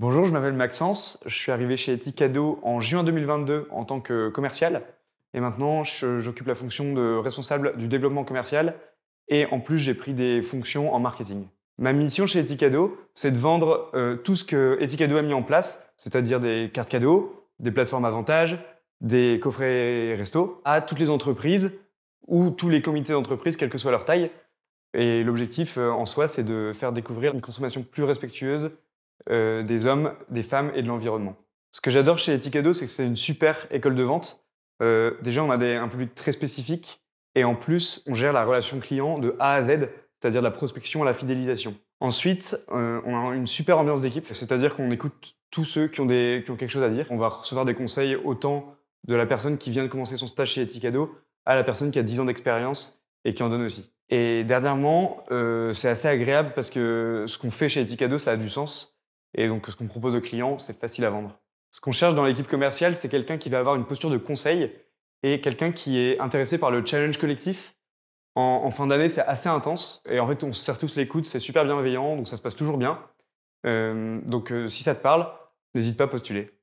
Bonjour, je m'appelle Maxence, je suis arrivé chez Etikado en juin 2022 en tant que commercial et maintenant j'occupe la fonction de responsable du développement commercial et en plus j'ai pris des fonctions en marketing. Ma mission chez Etikado, c'est de vendre euh, tout ce que Etikado a mis en place, c'est-à-dire des cartes cadeaux, des plateformes avantages, des coffrets resto à toutes les entreprises ou tous les comités d'entreprise, quelle que soit leur taille. Et l'objectif euh, en soi, c'est de faire découvrir une consommation plus respectueuse euh, des hommes, des femmes et de l'environnement. Ce que j'adore chez Etikado, c'est que c'est une super école de vente. Euh, déjà, on a un public très spécifique et en plus, on gère la relation client de A à Z, c'est-à-dire de la prospection à la fidélisation. Ensuite, euh, on a une super ambiance d'équipe, c'est-à-dire qu'on écoute tous ceux qui ont, quelque chose à dire. On va recevoir des conseils autant de la personne qui vient de commencer son stage chez Etikado à la personne qui a 10 ans d'expérience et qui en donne aussi. Et dernièrement, c'est assez agréable parce que ce qu'on fait chez Etikado, ça a du sens. Et donc, ce qu'on propose aux clients, c'est facile à vendre. Ce qu'on cherche dans l'équipe commerciale, c'est quelqu'un qui va avoir une posture de conseil et quelqu'un qui est intéressé par le challenge collectif. En, fin d'année, c'est assez intense. Et en fait, on se sert tous les coudes, c'est super bienveillant, donc ça se passe toujours bien. Euh, donc, euh, si ça te parle, n'hésite pas à postuler.